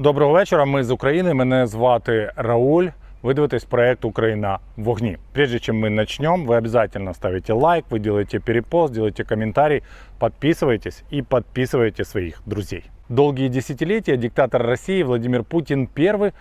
Доброго вечора. Ми з України. Мене звати Рауль. Вы дивитесь проект «Украина в вогні». Прежде чем мы начнем, вы обязательно ставите лайк, вы делаете перепост, делаете комментарий, подписывайтесь и подписывайте своих друзей. Долгие десятилетия диктатор России Владимир Путин первый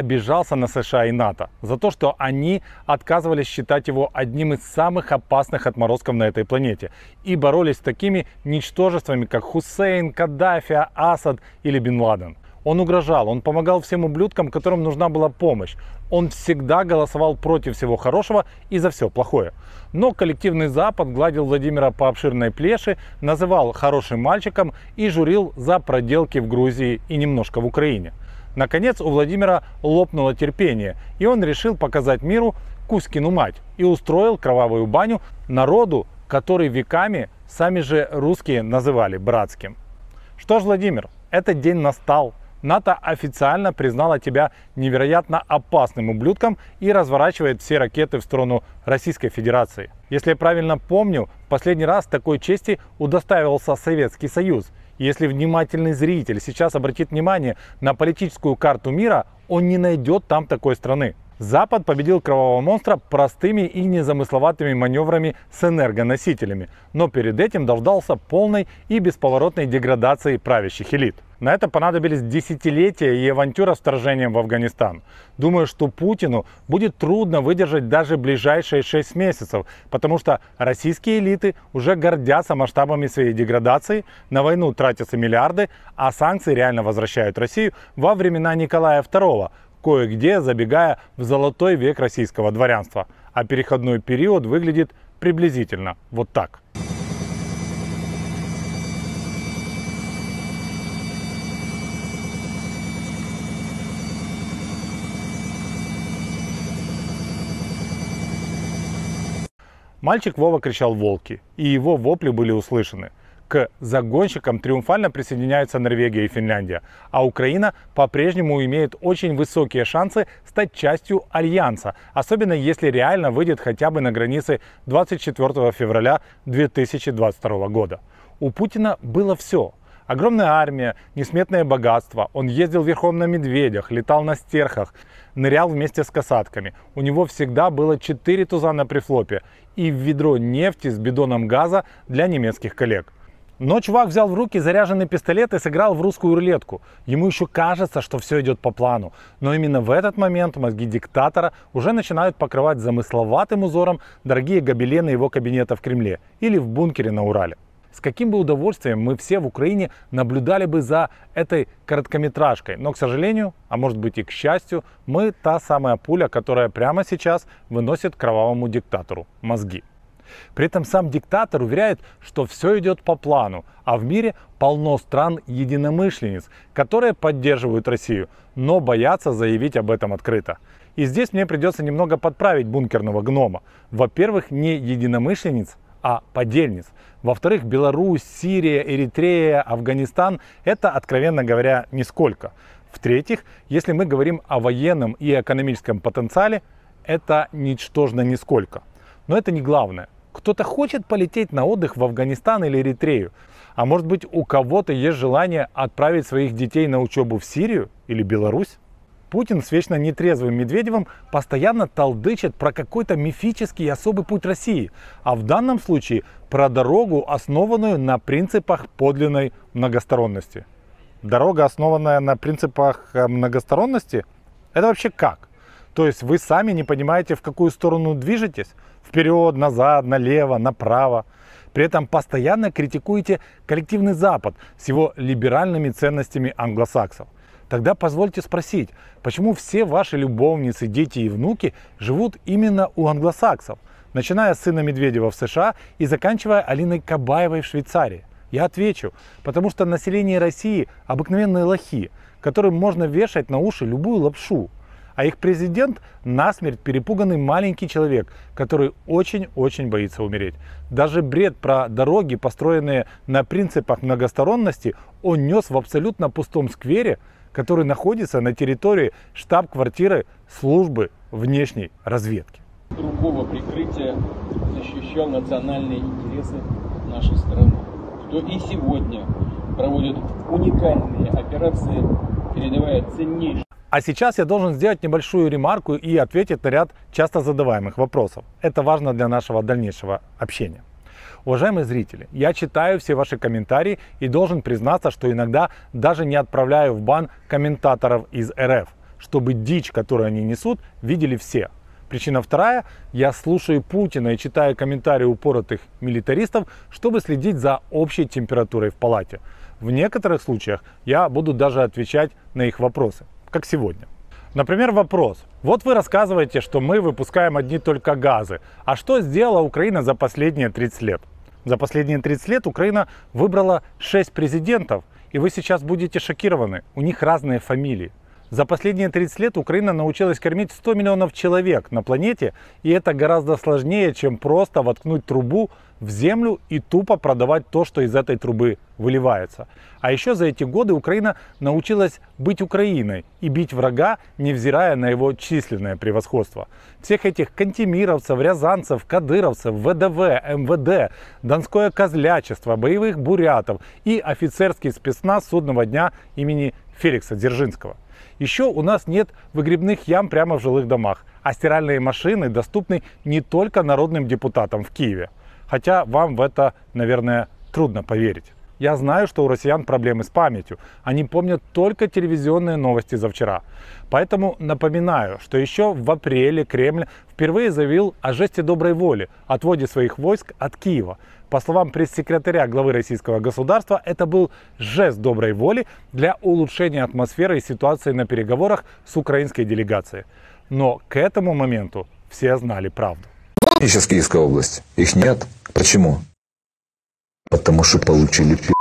обижался на США и НАТО за то, что они отказывались считать его одним из самых опасных отморозков на этой планете и боролись с такими ничтожествами, как Хусейн, Каддафи, Асад или Бен Ладен. Он угрожал, он помогал всем ублюдкам, которым нужна была помощь. Он всегда голосовал против всего хорошего и за все плохое. Но коллективный Запад гладил Владимира по обширной плеши, называл хорошим мальчиком и журил за проделки в Грузии и немножко в Украине. Наконец у Владимира лопнуло терпение, и он решил показать миру Кузькину мать и устроил кровавую баню народу, который веками сами же русские называли братским. Что ж, Владимир, этот день настал – НАТО официально признало тебя невероятно опасным ублюдком и разворачивает все ракеты в сторону Российской Федерации. Если я правильно помню, последний раз такой чести удостаивался Советский Союз. Если внимательный зритель сейчас обратит внимание на политическую карту мира, он не найдет там такой страны. Запад победил кровавого монстра простыми и незамысловатыми маневрами с энергоносителями, но перед этим дождался полной и бесповоротной деградации правящих элит. На это понадобились десятилетия и авантюра с вторжением в Афганистан. Думаю, что Путину будет трудно выдержать даже ближайшие шесть месяцев, потому что российские элиты уже гордятся масштабами своей деградации, на войну тратятся миллиарды, а санкции реально возвращают Россию во времена Николая II, кое-где забегая в золотой век российского дворянства. А переходной период выглядит приблизительно вот так. Мальчик Вова кричал «Волки», и его вопли были услышаны. К загонщикам триумфально присоединяются Норвегия и Финляндия, а Украина по-прежнему имеет очень высокие шансы стать частью Альянса, особенно если реально выйдет хотя бы на границы 24 февраля 2022 года. У Путина было все – Огромная армия, несметное богатство. Он ездил верхом на медведях, летал на стерхах, нырял вместе с касатками. У него всегда было 4 туза на префлопе и ведро нефти с бидоном газа для немецких коллег. Но чувак взял в руки заряженный пистолет и сыграл в русскую рулетку. Ему еще кажется, что все идет по плану. Но именно в этот момент мозги диктатора уже начинают покрывать замысловатым узором дорогие гобелены его кабинета в Кремле или в бункере на Урале. С каким бы удовольствием мы все в Украине наблюдали бы за этой короткометражкой. Но, к сожалению, а может быть и к счастью, мы та самая пуля, которая прямо сейчас выносит кровавому диктатору мозги. При этом сам диктатор уверяет, что все идет по плану, а в мире полно стран-единомышленниц, которые поддерживают Россию, но боятся заявить об этом открыто. И здесь мне придется немного подправить бункерного гнома. Во-первых, не единомышленниц, а подельниц. Во-вторых, Беларусь, Сирия, Эритрея, Афганистан – это, откровенно говоря, нисколько. В-третьих, если мы говорим о военном и экономическом потенциале, это ничтожно нисколько. Но это не главное. Кто-то хочет полететь на отдых в Афганистан или Эритрею. А может быть у кого-то есть желание отправить своих детей на учебу в Сирию или Беларусь? Путин с вечно нетрезвым Медведевым постоянно толдычит про какой-то мифический особый путь России, а в данном случае про дорогу, основанную на принципах подлинной многосторонности. Дорога, основанная на принципах э, многосторонности, это вообще как? То есть вы сами не понимаете, в какую сторону движетесь? Вперед, назад, налево, направо. При этом постоянно критикуете коллективный Запад с его либеральными ценностями англосаксов. Тогда позвольте спросить, почему все ваши любовницы, дети и внуки живут именно у англосаксов, начиная с сына Медведева в США и заканчивая Алиной Кабаевой в Швейцарии? Я отвечу, потому что население России обыкновенные лохи, которым можно вешать на уши любую лапшу. А их президент насмерть перепуганный маленький человек, который очень-очень боится умереть. Даже бред про дороги, построенные на принципах многосторонности, он нес в абсолютно пустом сквере – который находится на территории штаб-квартиры службы внешней разведки. Другого прикрытия защищал национальные интересы нашей страны, кто и сегодня проводит уникальные операции, передавая ценнейшие а сейчас я должен сделать небольшую ремарку и ответить на ряд часто задаваемых вопросов. Это важно для нашего дальнейшего общения. Уважаемые зрители, я читаю все ваши комментарии и должен признаться, что иногда даже не отправляю в бан комментаторов из РФ, чтобы дичь, которую они несут, видели все. Причина вторая. Я слушаю Путина и читаю комментарии упоротых милитаристов, чтобы следить за общей температурой в палате. В некоторых случаях я буду даже отвечать на их вопросы, как сегодня. Например, вопрос, вот вы рассказываете, что мы выпускаем одни только газы. А что сделала Украина за последние 30 лет? За последние 30 лет Украина выбрала 6 президентов, и вы сейчас будете шокированы. У них разные фамилии. За последние 30 лет Украина научилась кормить 100 миллионов человек на планете, и это гораздо сложнее, чем просто воткнуть трубу в землю и тупо продавать то, что из этой трубы выливается. А еще за эти годы Украина научилась быть Украиной и бить врага, невзирая на его численное превосходство. Всех этих кантемировцев, рязанцев, кадыровцев, ВДВ, МВД, донское козлячество, боевых бурятов и офицерский спецназ судного дня имени Феликса Дзержинского. Еще у нас нет выгребных ям прямо в жилых домах, а стиральные машины доступны не только народным депутатам в Киеве. Хотя вам в это, наверное, трудно поверить. Я знаю, что у россиян проблемы с памятью. Они помнят только телевизионные новости за вчера. Поэтому напоминаю, что еще в апреле Кремль впервые заявил о жесте доброй воли, отводе своих войск от Киева. По словам пресс-секретаря главы российского государства, это был жест доброй воли для улучшения атмосферы и ситуации на переговорах с украинской делегацией. Но к этому моменту все знали правду. сейчас Киевская область Их нет. Почему? потому что получили пи***.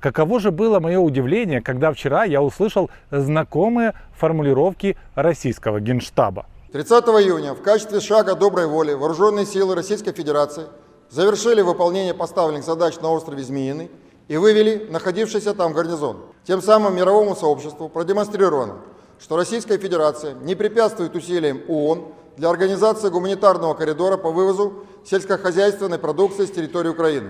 Каково же было мое удивление, когда вчера я услышал знакомые формулировки российского генштаба. 30 июня в качестве шага доброй воли вооруженные силы Российской Федерации завершили выполнение поставленных задач на острове Змеиный и вывели находившийся там гарнизон. Тем самым мировому сообществу продемонстрировано, что Российская Федерация не препятствует усилиям ООН для организации гуманитарного коридора по вывозу сельскохозяйственной продукции с территории Украины.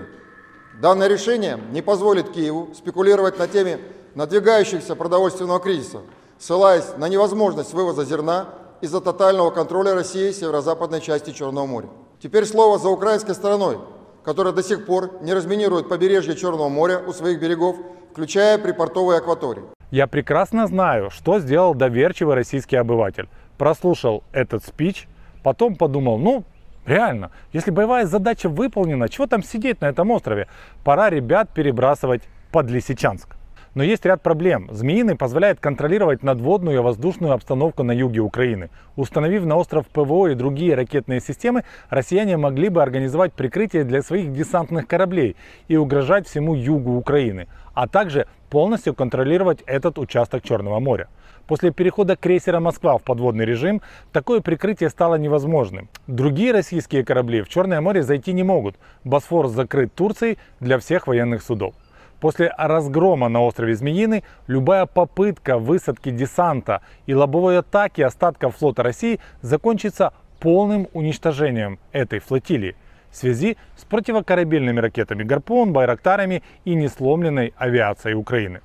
Данное решение не позволит Киеву спекулировать на теме надвигающегося продовольственного кризиса, ссылаясь на невозможность вывоза зерна из-за тотального контроля России северо-западной части Черного моря. Теперь слово за украинской стороной, которая до сих пор не разминирует побережье Черного моря у своих берегов, включая припортовые акватории. Я прекрасно знаю, что сделал доверчивый российский обыватель. Прослушал этот спич, потом подумал, ну, Реально. Если боевая задача выполнена, чего там сидеть на этом острове? Пора ребят перебрасывать под Лисичанск. Но есть ряд проблем. Змеиный позволяет контролировать надводную и воздушную обстановку на юге Украины. Установив на остров ПВО и другие ракетные системы, россияне могли бы организовать прикрытие для своих десантных кораблей и угрожать всему югу Украины а также полностью контролировать этот участок Черного моря. После перехода крейсера «Москва» в подводный режим такое прикрытие стало невозможным. Другие российские корабли в Черное море зайти не могут. Босфор закрыт Турцией для всех военных судов. После разгрома на острове Змеиный любая попытка высадки десанта и лобовой атаки остатков флота России закончится полным уничтожением этой флотилии в связи с противокорабельными ракетами «Гарпун», «Байрактарами» и несломленной авиацией Украины.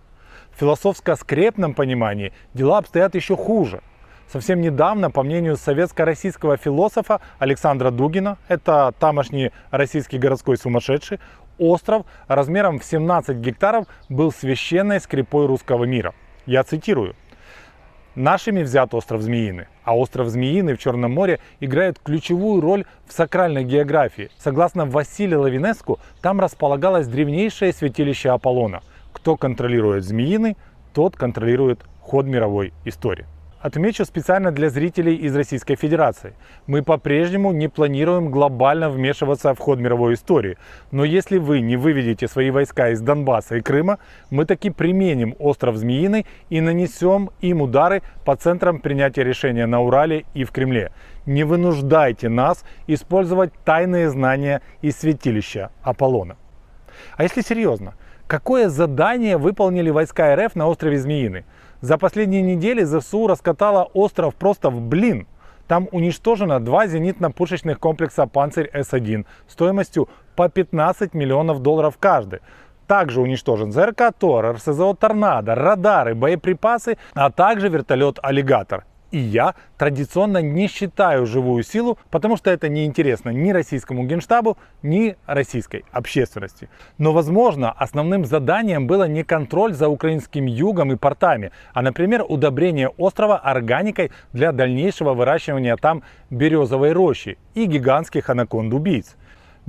В философско-скрепном понимании дела обстоят еще хуже. Совсем недавно, по мнению советско-российского философа Александра Дугина, это тамошний российский городской сумасшедший, остров размером в 17 гектаров был священной скрипой русского мира. Я цитирую. Нашими взят остров Змеины. А остров Змеины в Черном море играет ключевую роль в сакральной географии. Согласно Василию Лавинеску, там располагалось древнейшее святилище Аполлона. Кто контролирует Змеины, тот контролирует ход мировой истории. Отмечу специально для зрителей из Российской Федерации. Мы по-прежнему не планируем глобально вмешиваться в ход мировой истории. Но если вы не выведете свои войска из Донбасса и Крыма, мы таки применим остров Змеиный и нанесем им удары по центрам принятия решения на Урале и в Кремле. Не вынуждайте нас использовать тайные знания из святилища Аполлона. А если серьезно, какое задание выполнили войска РФ на острове Змеиный? За последние недели ЗСУ раскатала остров просто в блин. Там уничтожено два зенитно-пушечных комплекса «Панцирь-С-1» стоимостью по 15 миллионов долларов каждый. Также уничтожен ЗРК «Тор», РСЗО «Торнадо», радары, боеприпасы, а также вертолет «Аллигатор». И я традиционно не считаю живую силу, потому что это неинтересно ни российскому генштабу, ни российской общественности. Но, возможно, основным заданием было не контроль за украинским югом и портами, а, например, удобрение острова органикой для дальнейшего выращивания там березовой рощи и гигантских анаконд-убийц.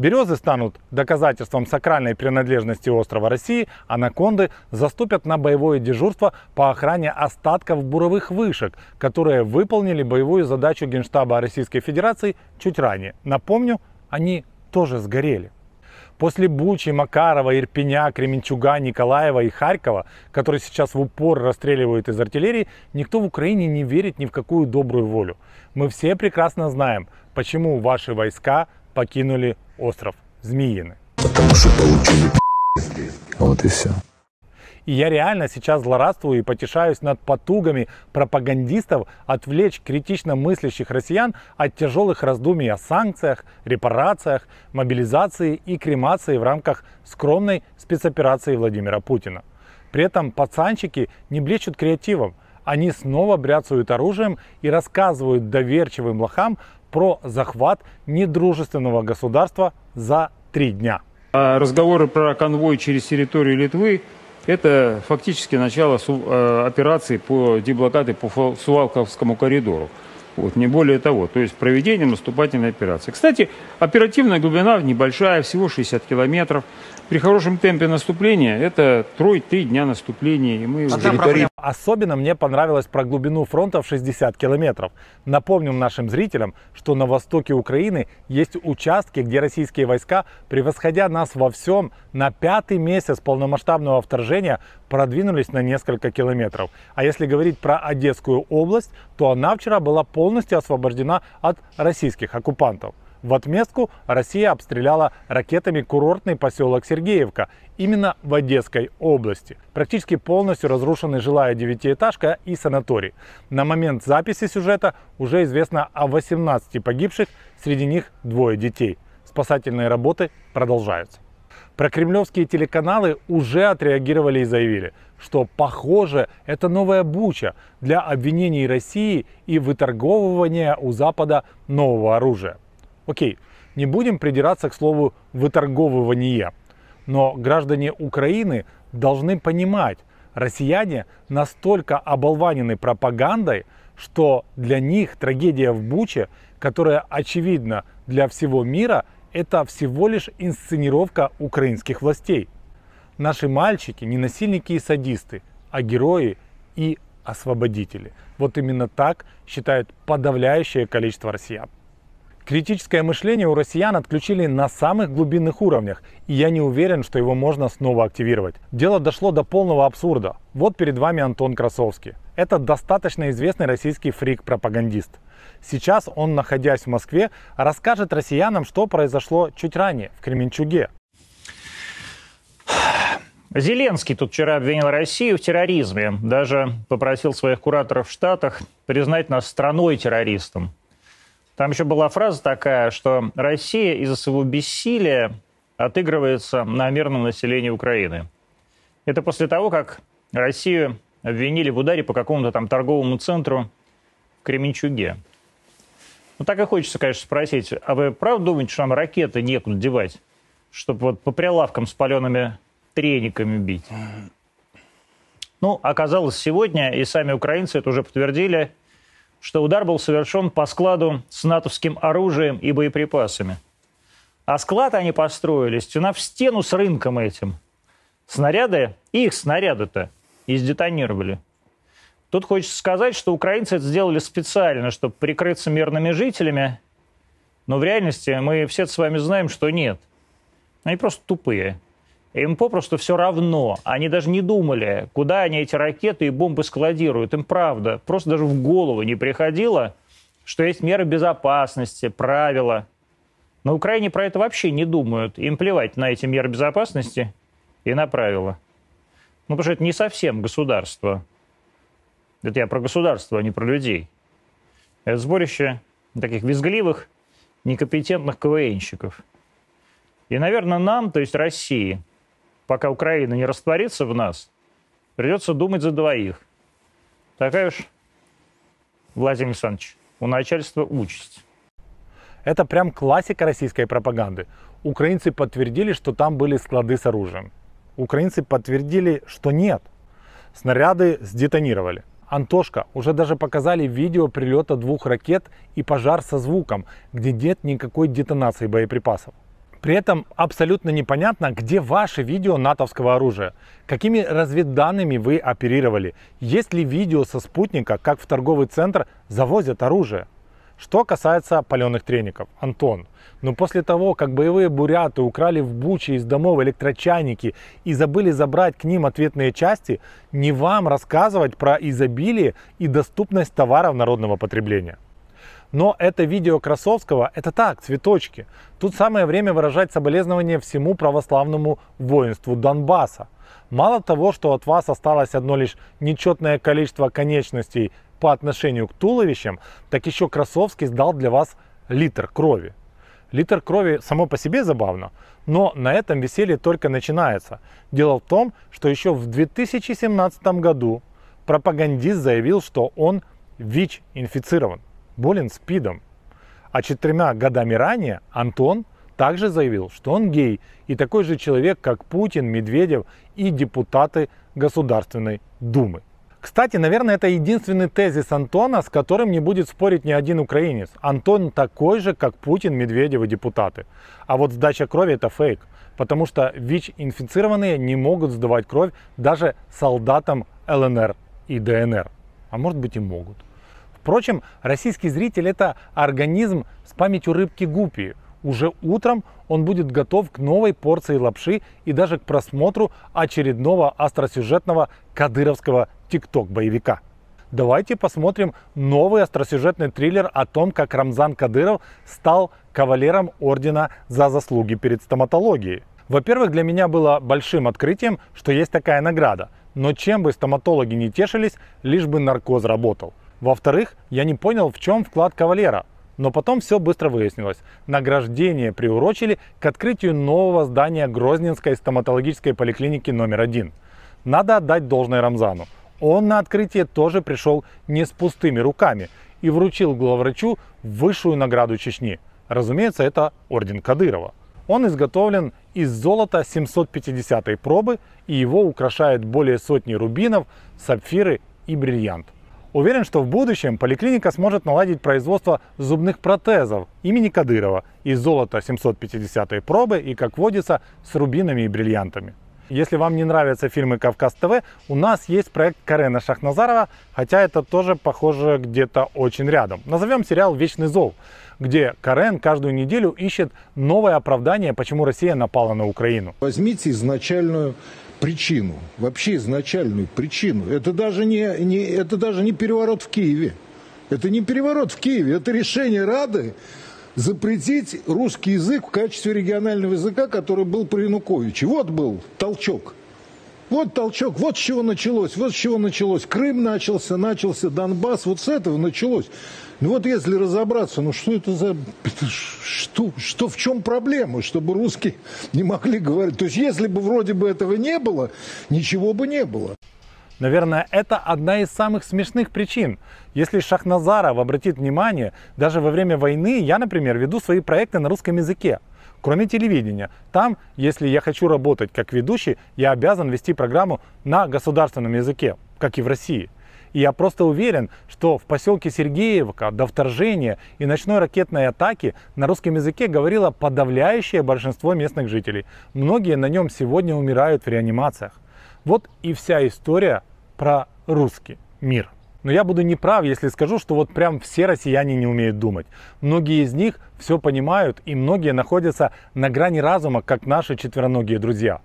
Березы станут доказательством сакральной принадлежности острова России, а анаконды заступят на боевое дежурство по охране остатков буровых вышек, которые выполнили боевую задачу Генштаба Российской Федерации чуть ранее. Напомню, они тоже сгорели. После Бучи, Макарова, Ирпеня, Кременчуга, Николаева и Харькова, которые сейчас в упор расстреливают из артиллерии, никто в Украине не верит ни в какую добрую волю. Мы все прекрасно знаем, почему ваши войска покинули остров Змеины. Потому что получили вот и все. И я реально сейчас злорадствую и потешаюсь над потугами пропагандистов отвлечь критично мыслящих россиян от тяжелых раздумий о санкциях, репарациях, мобилизации и кремации в рамках скромной спецоперации Владимира Путина. При этом пацанчики не блещут креативом, они снова бряцают оружием и рассказывают доверчивым лохам про захват недружественного государства за три дня. А разговоры про конвой через территорию Литвы – это фактически начало э, операции по деблокаде по Сувалковскому коридору. Вот, не более того, то есть проведение наступательной операции. Кстати, оперативная глубина небольшая, всего 60 километров при хорошем темпе наступления это 3-3 дня наступления. И мы а территории... Особенно мне понравилось про глубину фронта в 60 километров. Напомним нашим зрителям, что на востоке Украины есть участки, где российские войска, превосходя нас во всем, на пятый месяц полномасштабного вторжения продвинулись на несколько километров. А если говорить про Одесскую область, то она вчера была полностью освобождена от российских оккупантов. В отместку Россия обстреляла ракетами курортный поселок Сергеевка, именно в Одесской области. Практически полностью разрушены жилая девятиэтажка и санаторий. На момент записи сюжета уже известно о 18 погибших, среди них двое детей. Спасательные работы продолжаются. Про кремлевские телеканалы уже отреагировали и заявили, что, похоже, это новая буча для обвинений России и выторговывания у Запада нового оружия. Окей, не будем придираться к слову «выторговывание», но граждане Украины должны понимать, россияне настолько оболванены пропагандой, что для них трагедия в Буче, которая очевидна для всего мира, это всего лишь инсценировка украинских властей. Наши мальчики не насильники и садисты, а герои и освободители. Вот именно так считает подавляющее количество россиян. Критическое мышление у россиян отключили на самых глубинных уровнях, и я не уверен, что его можно снова активировать. Дело дошло до полного абсурда. Вот перед вами Антон Красовский. Это достаточно известный российский фрик-пропагандист. Сейчас он, находясь в Москве, расскажет россиянам, что произошло чуть ранее, в Кременчуге. Зеленский тут вчера обвинил Россию в терроризме. Даже попросил своих кураторов в Штатах признать нас страной террористом. Там еще была фраза такая, что Россия из-за своего бессилия отыгрывается на мирном населении Украины. Это после того, как Россию обвинили в ударе по какому-то там торговому центру в Кременчуге. Ну, так и хочется, конечно, спросить, а вы правда думаете, что нам ракеты некуда девать, чтобы вот по прилавкам с палеными трениками бить? Ну, оказалось, сегодня, и сами украинцы это уже подтвердили, что удар был совершен по складу с натовским оружием и боеприпасами. А склад они построили стена в стену с рынком этим. Снаряды, их снаряды-то, издетонировали. Тут хочется сказать, что украинцы это сделали специально, чтобы прикрыться мирными жителями, но в реальности мы все с вами знаем, что нет. Они просто тупые. Им попросту все равно. Они даже не думали, куда они эти ракеты и бомбы складируют. Им правда, просто даже в голову не приходило, что есть меры безопасности, правила. На Украине про это вообще не думают. Им плевать на эти меры безопасности и на правила. Ну, потому что это не совсем государство. Это я про государство, а не про людей. Это сборище таких визгливых, некомпетентных КВНщиков. И, наверное, нам, то есть России – пока Украина не растворится в нас, придется думать за двоих. Такая уж, Владимир Александрович, у начальства участь. Это прям классика российской пропаганды. Украинцы подтвердили, что там были склады с оружием. Украинцы подтвердили, что нет. Снаряды сдетонировали. Антошка уже даже показали видео прилета двух ракет и пожар со звуком, где нет никакой детонации боеприпасов. При этом абсолютно непонятно, где ваши видео натовского оружия, какими разведданными вы оперировали, есть ли видео со спутника, как в торговый центр завозят оружие. Что касается паленых треников, Антон, но ну после того, как боевые буряты украли в Буче из домов электрочайники и забыли забрать к ним ответные части, не вам рассказывать про изобилие и доступность товаров народного потребления. Но это видео Красовского – это так, цветочки. Тут самое время выражать соболезнования всему православному воинству Донбасса. Мало того, что от вас осталось одно лишь нечетное количество конечностей по отношению к туловищам, так еще Красовский сдал для вас литр крови. Литр крови само по себе забавно, но на этом веселье только начинается. Дело в том, что еще в 2017 году пропагандист заявил, что он ВИЧ-инфицирован болен СПИДом. А четырьмя годами ранее Антон также заявил, что он гей и такой же человек, как Путин, Медведев и депутаты Государственной Думы. Кстати, наверное, это единственный тезис Антона, с которым не будет спорить ни один украинец. Антон такой же, как Путин, Медведев и депутаты. А вот сдача крови – это фейк, потому что ВИЧ-инфицированные не могут сдавать кровь даже солдатам ЛНР и ДНР. А может быть и могут. Впрочем, российский зритель – это организм с памятью рыбки гуппи. Уже утром он будет готов к новой порции лапши и даже к просмотру очередного остросюжетного кадыровского тикток-боевика. Давайте посмотрим новый остросюжетный триллер о том, как Рамзан Кадыров стал кавалером ордена за заслуги перед стоматологией. Во-первых, для меня было большим открытием, что есть такая награда. Но чем бы стоматологи не тешились, лишь бы наркоз работал. Во-вторых, я не понял, в чем вклад кавалера. Но потом все быстро выяснилось. Награждение приурочили к открытию нового здания Грозненской стоматологической поликлиники номер один. Надо отдать должное Рамзану. Он на открытие тоже пришел не с пустыми руками и вручил главврачу высшую награду Чечни. Разумеется, это орден Кадырова. Он изготовлен из золота 750 й пробы и его украшают более сотни рубинов, сапфиры и бриллиант. Уверен, что в будущем поликлиника сможет наладить производство зубных протезов имени Кадырова из золота 750-й пробы и, как водится, с рубинами и бриллиантами. Если вам не нравятся фильмы «Кавказ ТВ», у нас есть проект Карена Шахназарова, хотя это тоже, похоже, где-то очень рядом. Назовем сериал «Вечный зов», где Карен каждую неделю ищет новое оправдание, почему Россия напала на Украину. Возьмите изначальную причину, вообще изначальную причину. Это даже не, не, это даже не переворот в Киеве. Это не переворот в Киеве, это решение Рады запретить русский язык в качестве регионального языка, который был при Януковиче. Вот был толчок. Вот толчок, вот с чего началось, вот с чего началось. Крым начался, начался Донбасс, вот с этого началось. Ну вот если разобраться, ну что это за... Что, что, в чем проблема, чтобы русские не могли говорить? То есть если бы вроде бы этого не было, ничего бы не было. Наверное, это одна из самых смешных причин. Если Шахназаров обратит внимание, даже во время войны я, например, веду свои проекты на русском языке, кроме телевидения. Там, если я хочу работать как ведущий, я обязан вести программу на государственном языке, как и в России – и я просто уверен, что в поселке Сергеевка до вторжения и ночной ракетной атаки на русском языке говорило подавляющее большинство местных жителей. Многие на нем сегодня умирают в реанимациях. Вот и вся история про русский мир. Но я буду неправ, если скажу, что вот прям все россияне не умеют думать. Многие из них все понимают, и многие находятся на грани разума, как наши четвероногие друзья.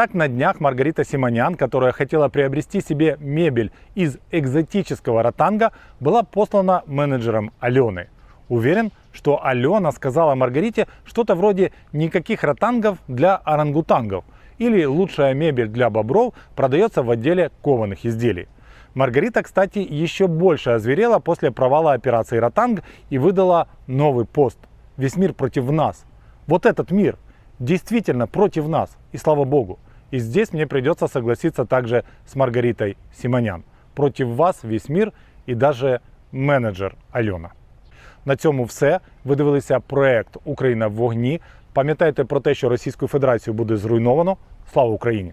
Так на днях Маргарита Симонян, которая хотела приобрести себе мебель из экзотического ротанга, была послана менеджером Алены. Уверен, что Алена сказала Маргарите что-то вроде «никаких ротангов для орангутангов» или «лучшая мебель для бобров продается в отделе кованых изделий». Маргарита, кстати, еще больше озверела после провала операции «Ротанг» и выдала новый пост «Весь мир против нас». Вот этот мир действительно против нас, и слава богу. И здесь мне придется согласиться также с Маргаритой Симонян. Против вас весь мир і даже менеджер Альона. На цьому все. Ви дивилися проект Україна в вогні. Пам'ятайте про те, що Російську Федерацію буде зруйновано. Слава Україні!